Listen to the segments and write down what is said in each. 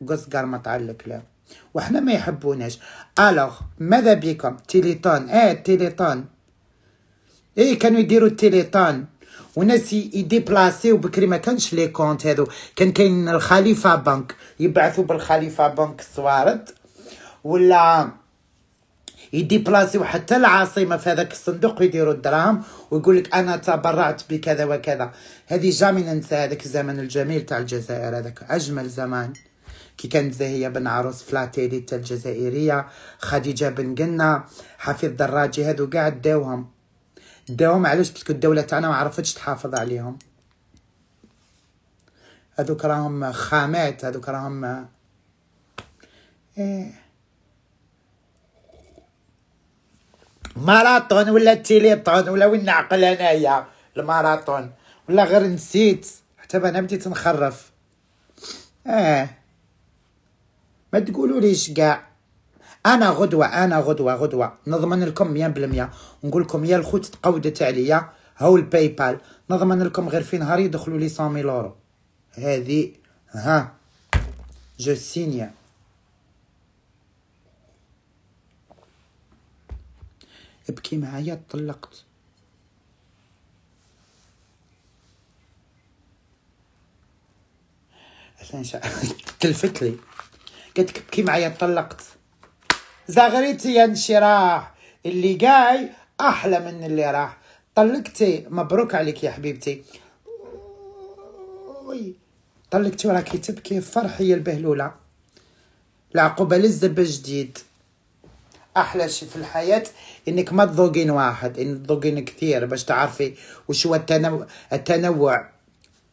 وقصقر مطعل الكلاب وحنا ما يحبوناش الوغ ماذا بكم تيليطون اه تيليطون ايه كانوا يديروا التيليطون وناس يديبلاسيو بكري ما كانش لي كونت هادو كان كاين الخليفه بنك يبعثوا بالخليفه بنك صوارت ولا يديبلاسيو حتى العاصمه في هذاك الصندوق يديروا الدراهم ويقول لك انا تبرعت بكذا وكذا هذه جامي ننسى هذاك الزمن الجميل تاع الجزائر هذاك اجمل زمان كي كانت زاهيه بن عروس فلاتيلي تاع الجزائريه خديجه بن قنا حفيظ دراجي هذو كاع داوهم داوهم علاش باسكو الدوله تاعنا ما عرفتش تحافظ عليهم هذوك راهم خامات هذوك راهم ايه ماراطون ولا تيليطون ولا وين نعقل انايا الماراطون ولا غير نسيت حتى انا بديت نخرف اه ما تقولوا ليش كاع انا غدوه انا غدوه غدوه نضمن لكم 100% نقول لكم يا الخوت تقودت عليا هاو الباي بال نضمن لكم غير في نهار يدخلوا لي ميل يورو هذه ها جو سينيا ابكي معايا طلقت عشان تلفت لي قالت لك ابكي معايا طلقت زغريتي انشراح اللي جاي احلى من اللي راح طلقتي مبروك عليك يا حبيبتي طلقتي وراكي تبكي فرحي البهلوله العقوبه للزب جديد احلى شيء في الحياه انك ما تذوقين واحد ان تذوقين كثير باش تعرفي وش هو التنوع التنوع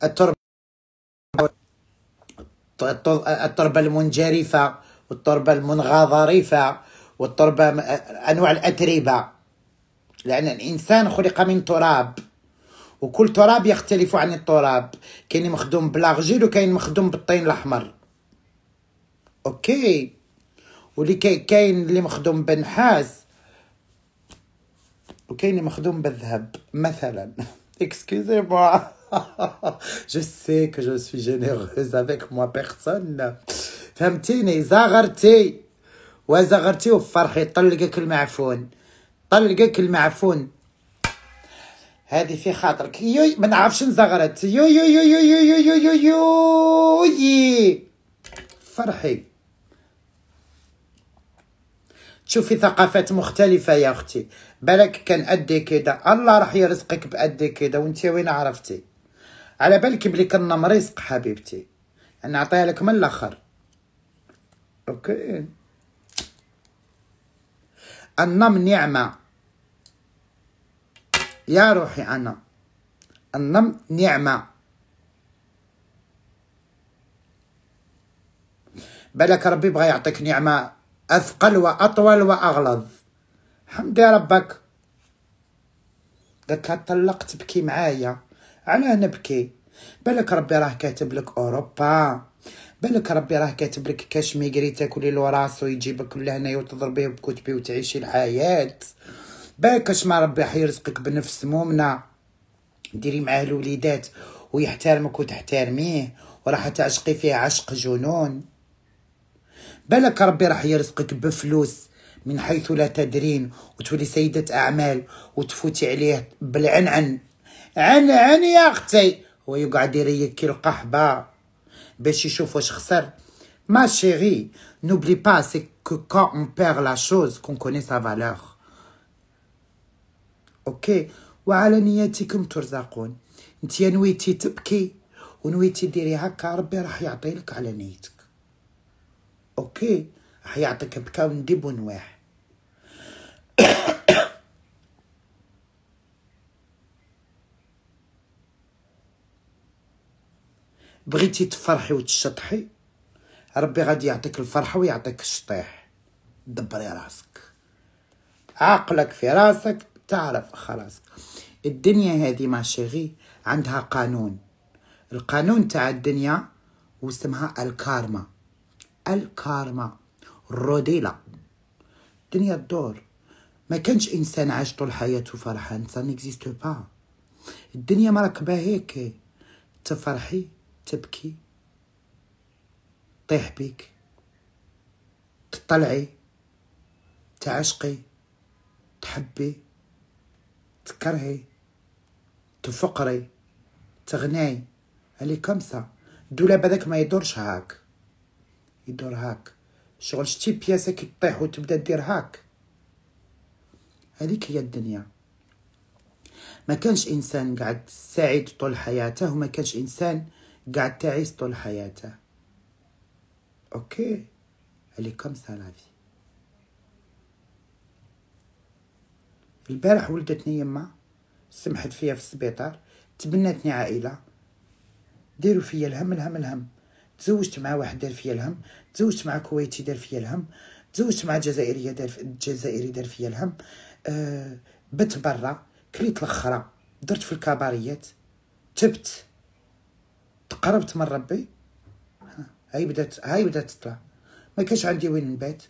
التربه التربه المنجرفه والتربه المنغضرفه والتربه انواع الاتربه لان الانسان خلق من تراب وكل تراب يختلف عن التراب كاين مخدوم بلاغجيل وكاين مخدوم بالطين الاحمر اوكي واللي كاين اللي مخدوم بنحاس وكاين اللي مخدوم بالذهب مثلا اكسكوزي موا جو سي كو جو سوي جينيروز افيك موا بيرسون فهمتيني زغرتي وزغرتي وفرحي طلقك المعفون طلقك المعفون هذه في خاطرك يو ما نعرفش نزغرت يو يو يو يو يو يو يو يو, يو, يو, يو فرحي تشوفي ثقافات مختلفه يا اختي بالك كان قد كده الله راح يرزقك بقد كده وانت وين عرفتي على بالك بلي كنا مرزق حبيبتي أنا نعطيها لك من الاخر اوكي النم نعمه يا روحي انا النم نعمه بالك ربي بغى يعطيك نعمه أثقل وأطول وأغلظ حمدي ربك قالت لها طلقت بكي معايا علاه نبكي بالك ربي راه كاتب لك أوروبا بالك ربي راه كاتب لك كاش ميغري تاكلي له راسو يجيبك لهنايا وتضربيه بكتبي وتعيشي الحياة باكش ما ربي حيرزقك بنفس مؤمنة ديري معاه الوليدات ويحترمك وتحترميه وراح تعشقي فيه عشق جنون بالك ربي راح يرزقك بفلوس من حيث لا تدرين وتولي سيدة أعمال وتفوتي عليه بالعنعن عن عن يا أختي ويقعد يريك القحبة باش يشوف واش خسر ما شيري نوبلي با سي كو كون اون بيغ لا شوز كون كوني سا فالور اوكي وعلى نيتكم ترزقون انت نويتي تبكي ونويتي ديري هكا ربي راح يعطيلك على نيتك اوكي هيعطيك تكون ديبون واحد بغيتي تفرحي وتشطحي ربي غادي يعطيك الفرحة ويعطيك الشطيح دبري راسك عقلك في راسك تعرف خلاص الدنيا هذه ما شغي عندها قانون القانون تاع الدنيا واسمها الكارما الكارما روديلا الدنيا الدور ما كانش انسان عاش طول حياته فرحان سا نيكزيستو با الدنيا مركبه هيك تفرحي تبكي طيح بيك تطلعي تعشقي تحبي تكرهي تفقري تغناي علي كمسة الدولاب هذاك ما يدورش هاك يدور هاك شغل شتي بياسة كطيح وتبدا دير هاك هذيك هي الدنيا ما كانش انسان قاعد سعيد طول حياته وما كانش انسان قاعد تعيس طول حياته اوكي اللي كم سالافي البارح ولدتني يما سمحت فيا في السبيطار تبنتني عائله ديروا فيا الهم الهم الهم تزوجت مع واحد دار فيا الهم تزوجت مع كويتي دار فيا الهم تزوجت مع جزائريه دار جزائري دار فيا الهم أه بت برا كليت لخرا درت في الكباريات تبت تقربت من ربي هاي بدات هاي بدات تطلع ما كاش عندي وين نبات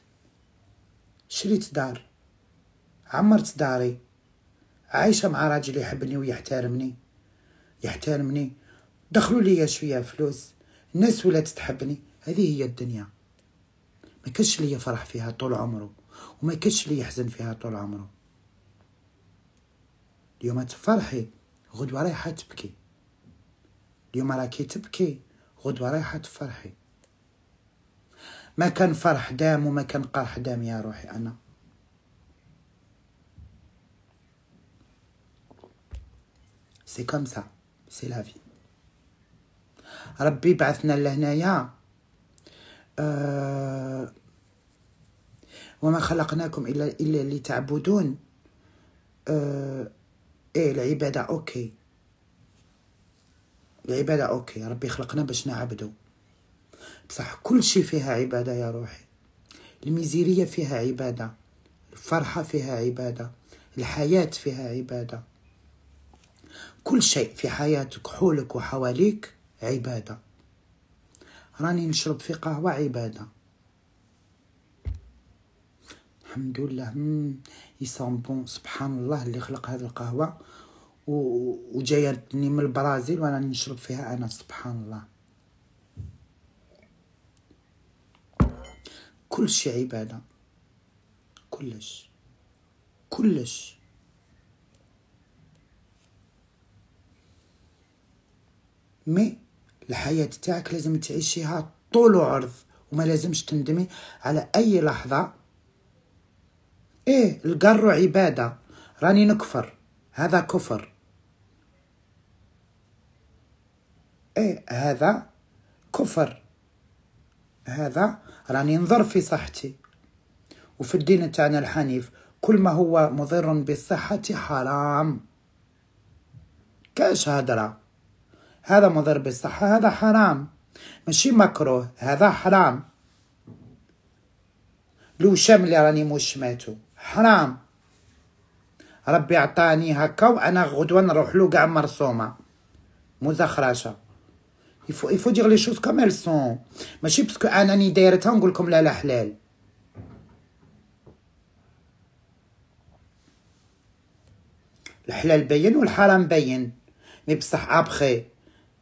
شريت دار عمرت داري عايشه مع راجل يحبني ويحترمني يحترمني دخلوا لي شويه فلوس الناس ولات تحبني هذه هي الدنيا ما كانش لي فرح فيها طول عمره وما كانش لي يحزن فيها طول عمره اليوم تفرحي غدوة رايحة تبكي اليوم راكي تبكي غدوة رايحة تفرحي ما كان فرح دام وما كان قرح دام يا روحي أنا سي كوم سا سي لا في ربي بعثنا لهنايا أه وما خلقناكم الا الا لتعبدون أه ايه العباده اوكي العباده اوكي ربي خلقنا باش نعبدو بصح كل شيء فيها عباده يا روحي الميزيريه فيها عباده الفرحه فيها عباده الحياه فيها عباده كل شيء في حياتك حولك وحواليك عبادة راني نشرب في قهوة عبادة الحمد لله يسون بون سبحان الله اللي خلق هذه القهوة وجايتني من البرازيل وانا نشرب فيها انا سبحان الله كل شيء عبادة كلش كلش مي الحياة تاعك لازم تعيشيها طول وعرض وما لازمش تندمي على أي لحظة إيه القر عبادة راني نكفر هذا كفر إيه هذا كفر هذا راني نضر في صحتي وفي الدين تاعنا الحنيف كل ما هو مضر بالصحة حرام كاش هدره هذا مضر بالصحة هذا حرام ماشي مكروه هذا حرام لو شم اللي راني ماتو حرام ربي عطاني هكا وانا غدوه نروح له كاع مرسومه مزخرشه يفو يفو دير لي شوز كوم سون ماشي باسكو اناني دايرتها نقول لكم لا لا حلال الحلال باين والحرام باين مي بصح ابخي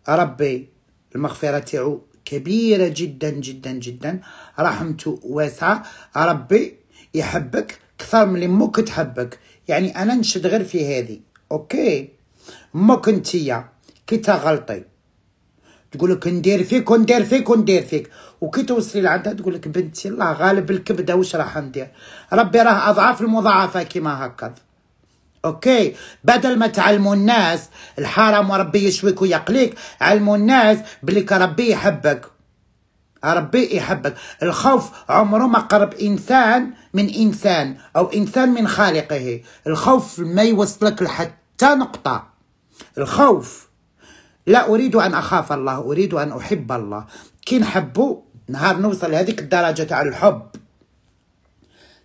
ربي المغفرة تاعو كبيرة جدا جدا جدا رحمته واسعة ربي يحبك كثر من أمك تحبك يعني أنا نشد غير في هذه أوكي أمك أنتيا كي تغلطي تقولك ندير فيك وندير فيك وندير فيك وكي توصلي لعندها تقولك بنتي الله غالب الكبده واش راح ندير ربي راه اضعاف المضاعفه كيما هكذا اوكي بدل ما تعلموا الناس الحرام وربي يشويك ويقليك علموا الناس بليك ربي يحبك ربي يحبك الخوف عمره ما قرب انسان من انسان او انسان من خالقه الخوف ما يوصلك لحتى نقطه الخوف لا اريد ان اخاف الله اريد ان احب الله كي نحبه نهار نوصل لهذيك الدرجه تاع الحب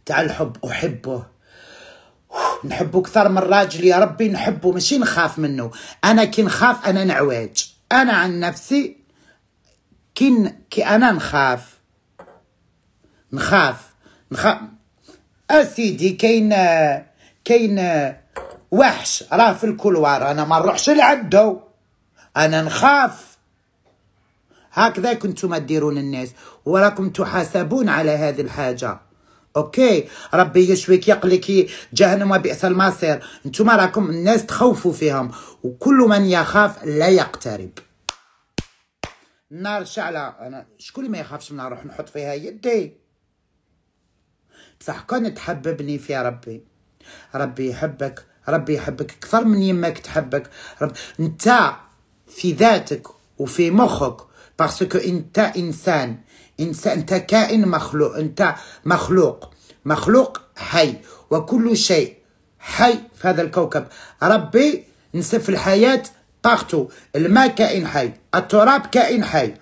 تاع الحب احبه نحبه اكثر من راجل يا ربي نحبه ماشي نخاف منه انا كي نخاف انا نعواج انا عن نفسي كي, كي انا نخاف نخاف نخاف اسيدي كاين كاين وحش راه في الكولوار انا ما نروحش لعندو انا نخاف هكذا كنتم ديرون الناس وراكم تحاسبون على هذه الحاجه اوكي ربي يشويك يقلك جهنم وبئس المصير انتم راكم الناس تخوفوا فيهم وكل من يخاف لا يقترب النار شعلة انا شكون اللي ما يخافش من نروح نحط فيها يدي بصح كون تحببني في ربي ربي يحبك ربي يحبك اكثر من يماك تحبك رب انت في ذاتك وفي مخك باسكو انت انسان إنسان أنت كائن مخلوق أنت مخلوق مخلوق حي وكل شيء حي في هذا الكوكب ربي نسف الحياة باختو الماء كائن حي التراب كائن حي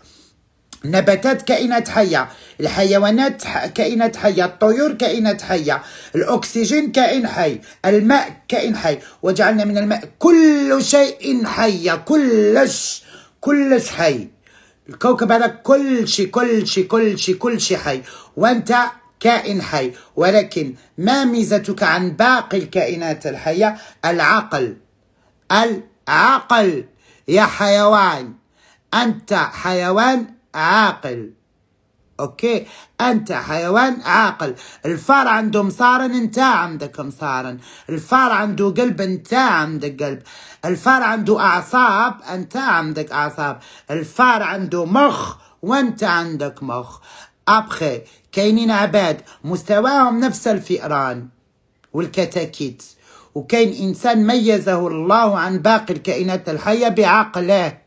النباتات كائنات حية الحيوانات كائنات حية الطيور كائنات حية الأكسجين كائن حي الماء كائن حي وجعلنا من الماء كل شيء حي كلش كلش حي الكوكب هذا كل شيء كل شيء كل شيء كل شيء حي وانت كائن حي ولكن ما ميزتك عن باقي الكائنات الحيه العقل العقل يا حيوان انت حيوان عاقل اوكي انت حيوان عاقل الفار عنده مصارن انت عندك مصارن الفار عنده قلب انت عندك قلب الفار عنده اعصاب انت عندك اعصاب الفار عنده مخ وانت عندك مخ ابخي كاينين عباد مستواهم نفس الفئران والكتاكيت وكاين انسان ميزه الله عن باقي الكائنات الحيه بعقله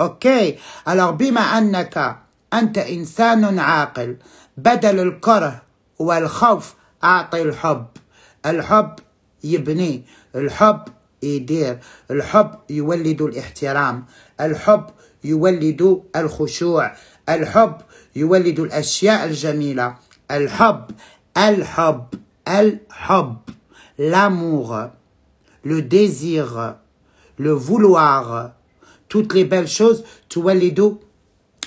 اوكي الوغ بما انك أنت إنسان عاقل بدل الكره والخوف أعطي الحب الحب يبني الحب يدير الحب يولد الاحترام الحب يولد الخشوع الحب يولد الأشياء الجميلة الحب الحب الحب لامور لو désir لو vouloir توت لي بيل شوز تولد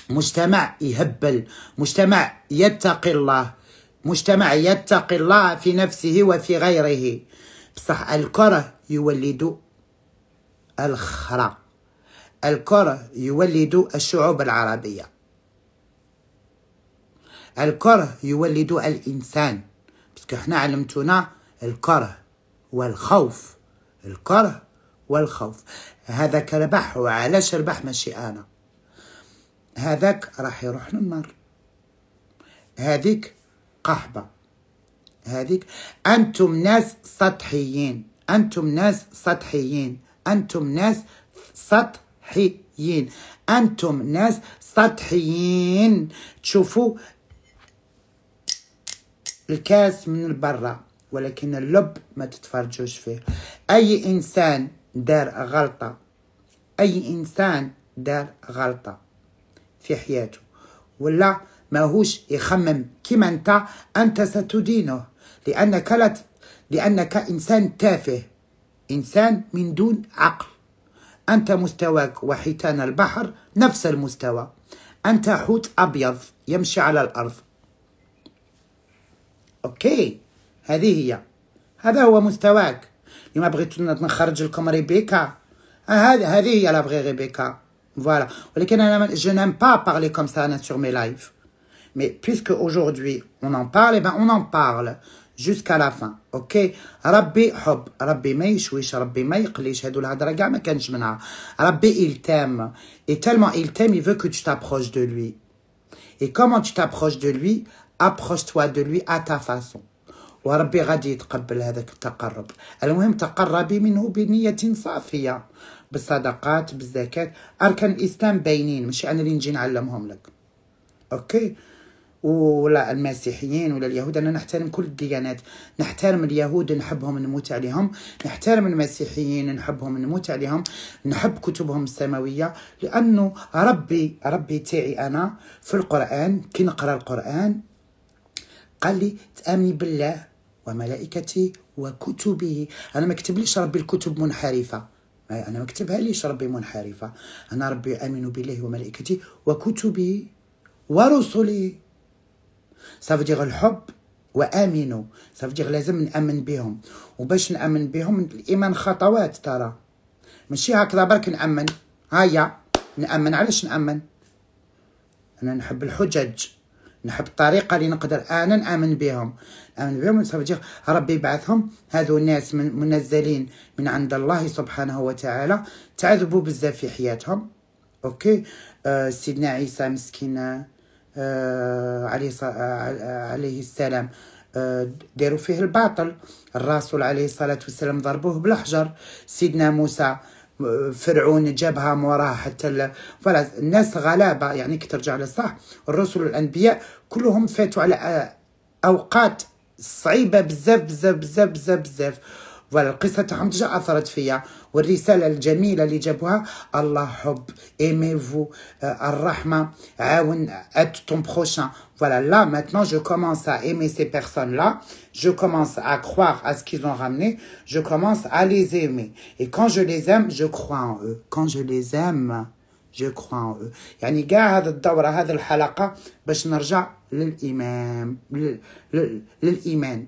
مجتمع يهبل مجتمع يتقي الله مجتمع يتقي الله في نفسه وفي غيره بصح الكره يولد الخرى الكره يولد الشعوب العربيه الكره يولد الانسان باسكو حنا علمتونا الكره والخوف الكره والخوف هذا كربح وعلاش ربح ماشي انا هذاك راح يروح للنار هذيك قحبة هذيك أنتم ناس سطحيين أنتم ناس سطحيين أنتم ناس سطحيين أنتم ناس سطحيين تشوفوا الكاس من برا ولكن اللب ما تتفرجوش فيه أي إنسان دار غلطة أي إنسان دار غلطة في حياته ولا ماهوش يخمم كما انت انت ستدينه لانك لا لانك انسان تافه انسان من دون عقل انت مستواك وحيتان البحر نفس المستوى انت حوت ابيض يمشي على الارض اوكي هذه هي هذا هو مستواك لما بغيت نخرج لكم ريبيكا آه، هذه هي لا بغي ريبيكا Voilà. Je n'aime pas parler comme ça sur mes lives. Mais puisque aujourd'hui, on en parle, eh ben on en parle jusqu'à la fin. OK Rabbi Rabbi Rabbi, il t'aime et tellement il t'aime il veut que tu t'approches de lui et comment tu t'approches de lui approche-toi de lui à ta façon وربي غادي يتقبل بالصدقات بالزكاة أركان الإسلام باينين مش أنا اللي نجي نعلمهم لك أوكي ولا المسيحيين ولا اليهود أنا نحترم كل الديانات نحترم اليهود نحبهم نموت عليهم نحترم المسيحيين نحبهم نموت عليهم نحب كتبهم السماوية لأنه ربي ربي تاعي أنا في القرآن كي نقرأ القرآن قال لي تآمني بالله وملائكته وكتبه أنا ما كتبليش ربي الكتب منحرفة انا ما كتبها ليش ربي منحرفه انا ربي امن بالله وملائكته وكتبه ورسله صافي الحب وامنوا صافي لازم نامن بهم وباش نامن بهم الايمان خطوات ترى ماشي هكذا برك نامن هيا نامن علاش نامن انا نحب الحجج نحب الطريقه اللي نقدر انا نامن بهم نامن بهم صافي ربي يبعثهم هذو الناس من منزلين من عند الله سبحانه وتعالى تعذبوا بزاف في حياتهم اوكي آه سيدنا عيسى مسكين آه عليه آه،, آه عليه السلام آه داروا فيه الباطل الرسول عليه الصلاه والسلام ضربوه بالحجر سيدنا موسى فرعون جابها من وراها حتى فلا الناس غلابة يعني كي ترجع للصح الرسل والأنبياء كلهم فاتوا على أوقات صعيبة بزاف بزاف بزاف بزاف بزاف والقصة تاعهم ديجا أثرت فيا والرسالة الجميلة اللي جابوها الله حب ايميفو آه الرحمة عاون aide ton prochain Voilà, là maintenant, je commence à aimer ces personnes-là. Je commence à croire à ce qu'ils ont ramené. Je commence à les aimer. Et quand je les aime, je crois en eux. Quand je les aime, جو كخوا ان او يعني كاع هذه الدوره هذه الحلقه باش نرجع للايمان لل... لل... للايمان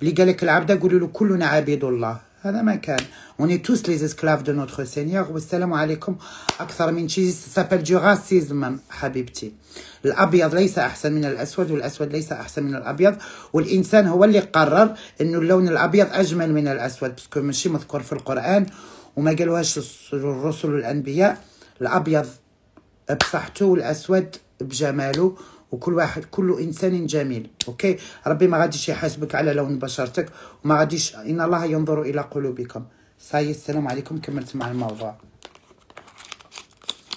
اللي قال لك العبد قولوا له كلنا عبيد الله هذا ما كان وني توس لي اسكلاف دو نوتر سينيور والسلام عليكم اكثر من شيء سابل دو راسيزم حبيبتي الابيض ليس احسن من الاسود والاسود ليس احسن من الابيض والانسان هو اللي قرر انه اللون الابيض اجمل من الاسود باسكو ماشي مذكور في القران وما قالوهاش الرسل والانبياء الابيض بصحته والاسود بجماله وكل واحد كل انسان جميل اوكي ربي ما غاديش يحاسبك على لون بشرتك وما غاديش ان الله ينظر الى قلوبكم صاي السلام عليكم كملت مع الموضوع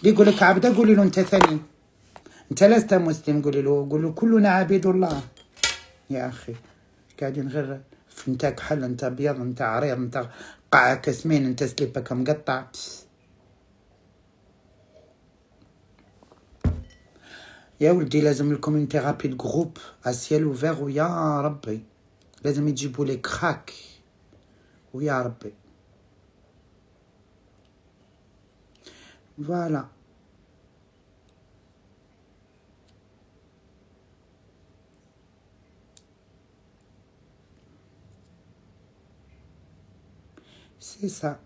لي يقول لك عبده قولي له انت ثاني انت لست مسلم قولي له قول له كلنا عبيد الله يا اخي قاعدين غير انت كحل انت ابيض انت عريض انت قاع كسمين انت سليبك مقطع بس. Il y a où le dit les de communauté rapide, groupe à ciel ouvert, où il y a un peu. Les amis d'Ivoulé craquent. Voilà. C'est ça.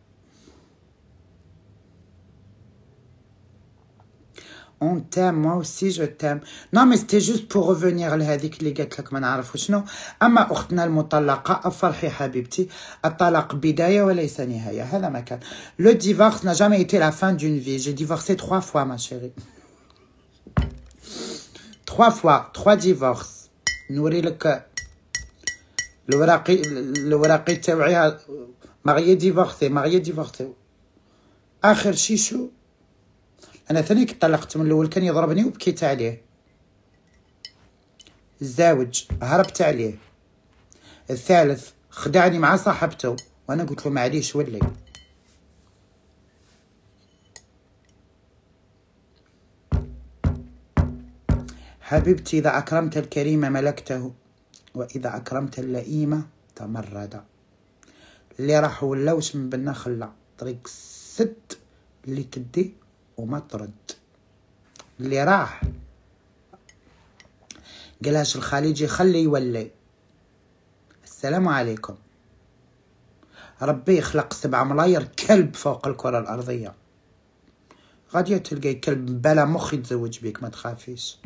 on t'aime, moi aussi je t'aime. Non, mais c'était juste pour revenir à هذيك اللي Le divorce n'a jamais été la fin d'une vie. J'ai divorcé trois fois ma chérie. trois fois, trois divorces. Le cœur. le الوراقي الوراقي تاوعيها marié divorcé marié divorcé. آخر chichou. انا ثاني طلقت من الاول كان يضربني وبكيت عليه الزاوج هربت عليه الثالث خدعني مع صاحبته وانا قلت له معليش ولي حبيبتي إذا أكرمت الكريم ملكته وإذا أكرمت اللئيم تمرد اللي راح ولاوش من بنا خلا طريق ست اللي تدي ومطرد اللي راح قلاش الخليجي خلي يولي السلام عليكم ربي يخلق سبعة ملاير كلب فوق الكرة الأرضية غادي تلقاي كلب بلا مخ يتزوج بيك ما تخافيش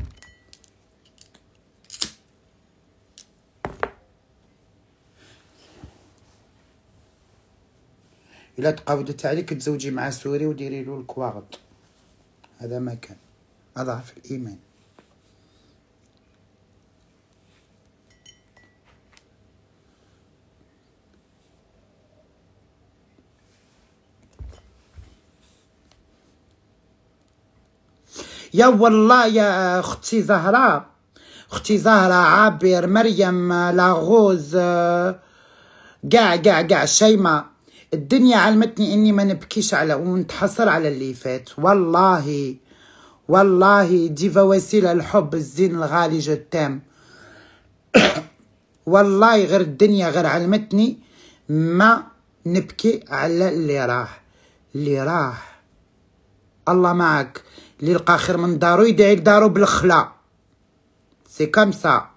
الا تقاودت عليك تزوجي مع سوري وديري له الكواغط هذا ما كان أضعف الإيمان يا والله يا اختي زهراء اختي زهراء عابر مريم لاغوز قاع قاع قاع شيماء الدنيا علمتني اني ما نبكيش على ونتحسر على اللي فات والله والله ديفا وسيلة الحب الزين الغالي جتام تام والله غير الدنيا غير علمتني ما نبكي على اللي راح اللي راح الله معك اللي لقى خير من دارو يدعي لدارو بالخلا سي كم سا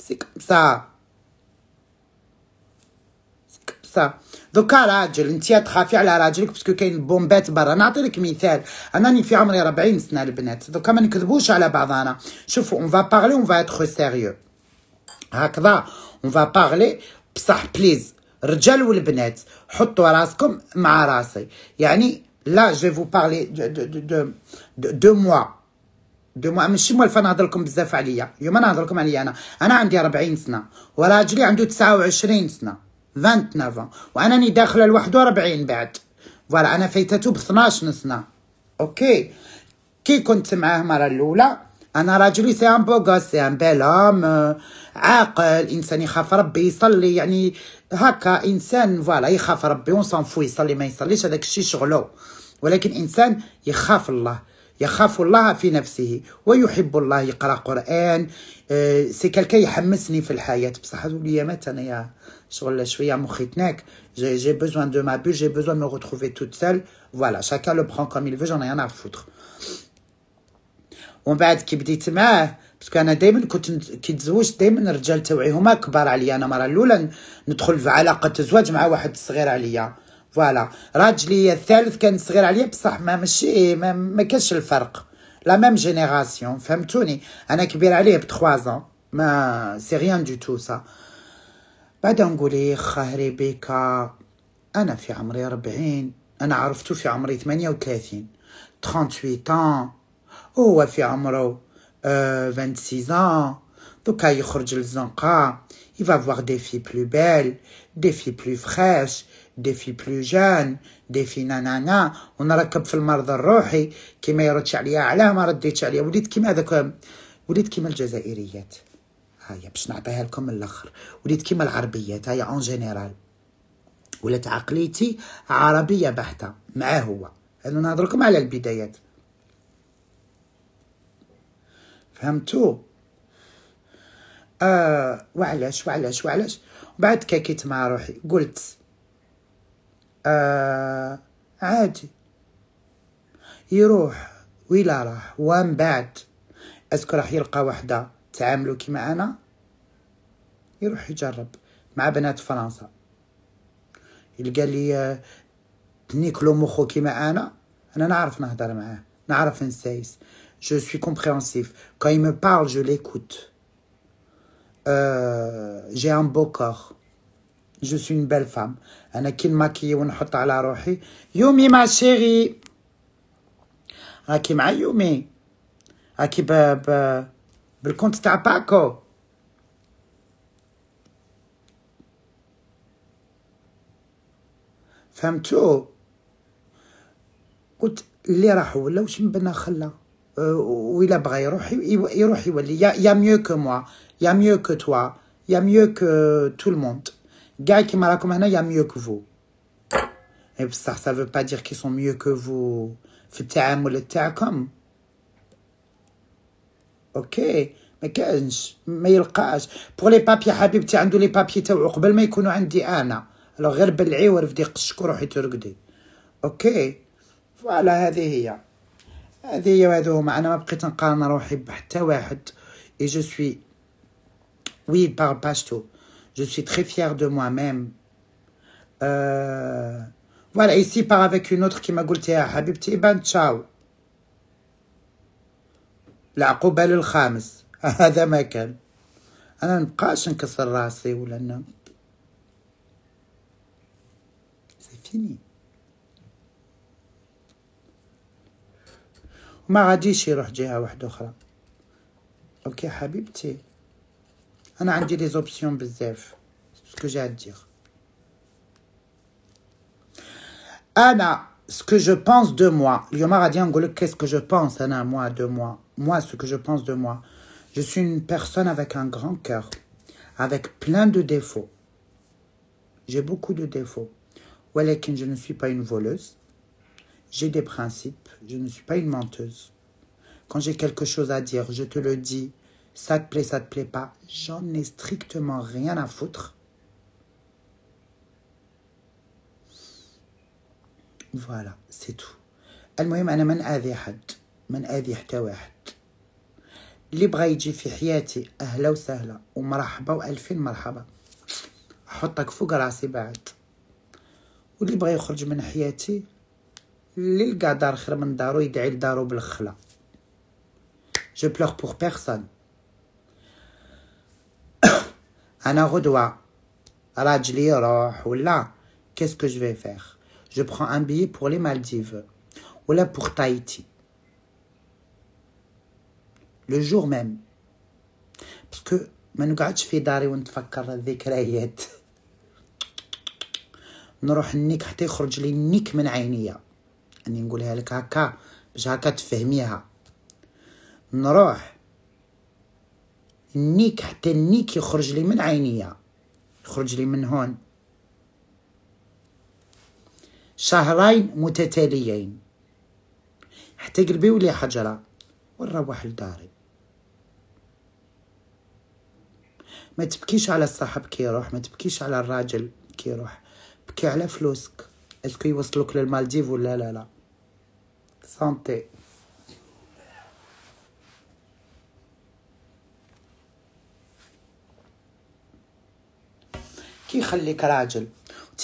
سي كم سا القصه دوكا راجل انت تخافي على راجلك باسكو كاين بومبات برا نعطي لك مثال انا راني في عمري 40 سنه البنات دوكا ما نكذبوش على بعضنا شوفوا اون فا بارلي اون فا اتخو سيريو هكذا اون فا بارلي بصح بليز رجال والبنات حطوا راسكم مع راسي يعني لا جو فو بارلي دو دو دو, دو, موا دو موا ماشي موالفه نهضر لكم بزاف عليا اليوم نهضر لكم عليا انا انا عندي 40 سنه وراجلي عنده 29 سنه 29 ans وانا راني داخله ل 41 بعد فوالا انا فايتاتو ب 12 سنه اوكي كي كنت معاه المره الاولى انا راجلي سي ان بو غوس سي ان بيل هوم عاقل انسان يخاف ربي يصلي يعني هكا انسان فوالا يخاف ربي اون سان فو يصلي ما يصليش هذاك الشيء شغلو ولكن انسان يخاف الله يخاف الله في نفسه ويحب الله يقرا قران سي كالكا يحمسني في الحياه بصح هذو ليامات انايا le J'ai besoin de ma bulle, j'ai besoin de me retrouver toute seule. Voilà, chacun le prend comme il veut, j'en ai rien à foutre. ومن بعد كي بديت معاه باسكو انا دائما كنت كي تزوجت دائما الرجال تاوعيهما كبار عليا انا المره الاولى ندخل في علاقه زواج مع واحد صغير عليا voilà. كان صغير عليا بصح ما la ما, ما 3 ans. C'est rien du tout, ça. بعد نقولي خهري بيكا أنا في عمري أربعين أنا عرفته في عمري ثمانية وثلاثين 38 وهو في عمره أه 26 دوكا يخرج للزنقة يفا va دي في بلو plus دي في بلو plus دي في بلو جان دي في نانانا ونركب في المرض الروحي كيما يردش عليا علاه ما رديتش عليا وليت كيما هذاك وليت كيما الجزائريات هاي باش نعطيها لكم من الاخر وليت كيما العربيات هاي اون جينيرال ولات عقليتي عربيه بحته معاه هو انا نهضر لكم على البدايات فهمتوا آه وعلاش وعلاش وعلاش بعد كاكيت مع روحي قلت آه عادي يروح ويلا راح ومن بعد اسكو راح يلقى وحده تعاملوا كي معانا يروح يجرب مع بنات فرنسا يلقى لي آه، نيكلو مخو كي معانا انا نعرف نهضر معاه نعرف نسايس جو سوي كومبريهنسيف كان يمو بارل جو ليكوت جي ان بو كور جو سوي اون بيل فام انا كي نماكي ونحط على روحي يومي ما شيري راكي مع يومي راكي ب ب بالكونت تاع باكو فهمتو قلت اللي راح ولا واش من بنا خلى أه، وإلا بغى يروح يروح يولي يا يا ميو كو موا يا ميو كو توا يا ميو كو تو الموند كاع كيما راكم هنا يا ميو كو فو اي بصح سا فو با دير كي سون ميو كو فو في التعامل تاعكم اوكي ما كانش ما يلقاش بوغ لي بابي حبيبتي عنده لي بابي تاعو قبل ما يكونوا عندي انا لو غير بالعوار فدي قشكو روحي ترقدي اوكي فوالا هذه هي هذه هي وهذو هما انا ما بقيت نقارن روحي بحتى واحد اي جو سوي وي بار باستو جو سوي تري فيير دو موا ميم فوالا اي سي بار افيك اون اوتر كيما قلتيها حبيبتي بان تشاو العقوبة للخامس هذا ما كان أنا نبقاش نكسر راسي ولا أنا فيني وما غاديش يروح جهة واحدة أخرى أوكي حبيبتي أنا عندي لي زوبسيون بزاف سكو جا أدير أنا ce que je pense de moi. Yomar a dit en qu'est-ce que je pense, Anna, moi, de moi. Moi, ce que je pense de moi. Je suis une personne avec un grand cœur, avec plein de défauts. J'ai beaucoup de défauts. Walekin, je ne suis pas une voleuse. J'ai des principes. Je ne suis pas une menteuse. Quand j'ai quelque chose à dire, je te le dis. Ça te plaît, ça te plaît pas. J'en ai strictement rien à foutre. فوالا سي تو المهم انا ما ناذي حد ما ناذي حتى واحد اللي بغى يجي في حياتي اهلا وسهلا ومرحبا والفين مرحبا حطك فوق راسي بعد واللي بغى يخرج من حياتي اللي لقى دار خير من دارو يدعي لدارو بالخلا جو بلوغ بوغ بيرسون انا غدوه راجلي يروح ولا كيسكو جو فيغ je prends un billet pour les Maldives ou là pour Tahiti. Le jour même. Parce que je ne pas نقعدش في داري ونتفكر الذكريات نروح نيك حتى يخرج لي نيك من عينيا اني نقولها لك هكا باش هكا تفهميها نروح نيك حتى نيك يخرج لي من عينيا يخرج لي من هون شهرين متتاليين حتى قلبي ولي حجرة ونروح لداري ما تبكيش على الصاحب كيروح ما تبكيش على الراجل كيروح بكي على فلوسك اسكو يوصلوك للمالديف ولا لا لا سانتي كيخليك راجل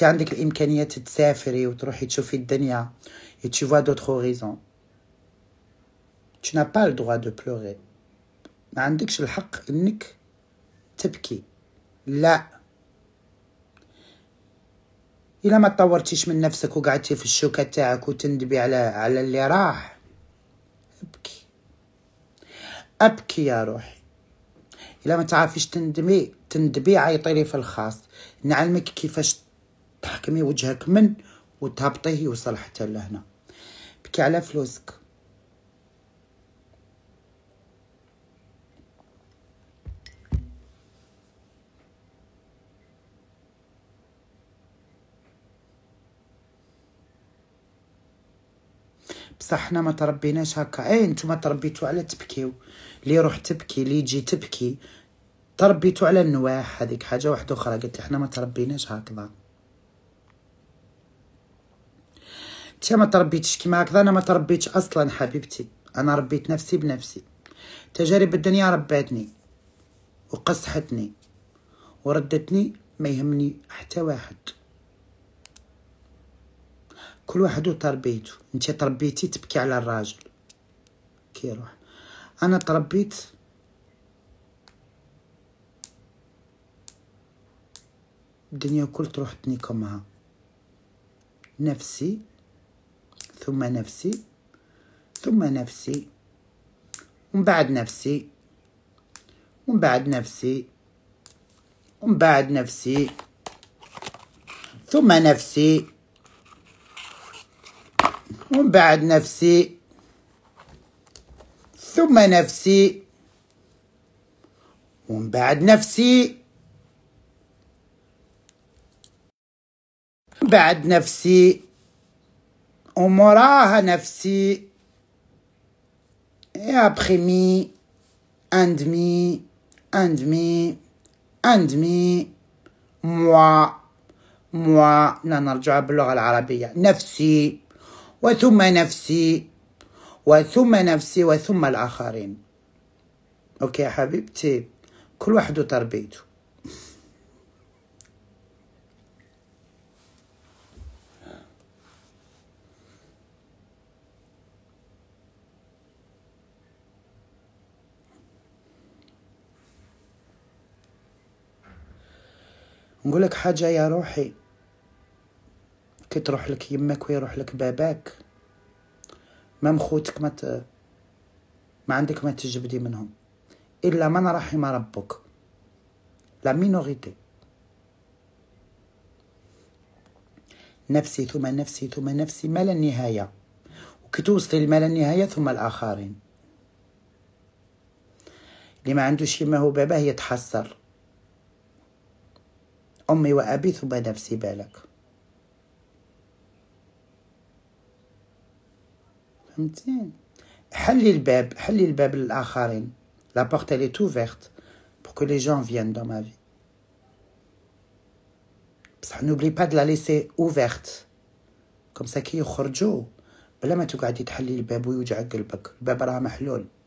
تي عندك الامكانيه تسافري وتروحي تشوفي الدنيا اي تي فوا d'autres horizons تي با لو دو droit ما عندكش الحق انك تبكي لا الا ما تطورتيش من نفسك وقعدتي في الشوكه تاعك وتندبي على على اللي راح ابكي ابكي يا روحي الا ما تعرفيش تندمي تندبي عيطيلي في الخاص نعلمك كيفاش تحكمي وجهك من وتهبطيه يوصل حتى لهنا بكي على فلوسك بصح حنا ما تربيناش هكا اي نتوما تربيتو على تبكيو لي يروح تبكي لي يجي تبكي تربيتو على النواح هذيك حاجه واحده اخرى قلت حنا ما تربيناش هكذا انت ما تربيتش كيما هكذا انا ما تربيتش اصلا حبيبتي انا ربيت نفسي بنفسي تجارب الدنيا رباتني وقصحتني وردتني ما يهمني حتى واحد كل واحد وتربيته انت تربيتي تبكي على الراجل كي يروح انا تربيت الدنيا كل تروح تنيكمها نفسي ثم نفسي ثم نفسي ومن بعد نفسي ومن بعد نفسي ومن بعد نفسي ثم نفسي ومن بعد نفسي ثم نفسي ومن بعد نفسي بعد نفسي ومراها نفسي et après mi, un demi, un demi, un demi, moi, moi, نرجع باللغة العربية نفسي وثم نفسي وثم نفسي وثم الآخرين أوكي حبيبتي كل واحد وتربيته نقول لك حاجه يا روحي كي تروح لك يمك ويروح لك باباك ما مخوتك ما ت... ما عندك ما تجبدي منهم الا من رحم ربك لا مينوريتي نفسي ثم نفسي ثم نفسي ما لا نهايه وكي توصلي لما لا نهايه ثم الاخرين اللي ما عندوش كيما هو باباه يتحسر أمي وأبي ثم نفسي بالك فهمتي حلي الباب حلي الباب للآخرين لا بورت اللي est ouverte pour que les gens viennent dans ma vie بصح نوبلي با دلا ليسي laisser ouverte comme كي يخرجوا بلا ما تقعدي تحلي الباب ويوجع قلبك الباب راه محلول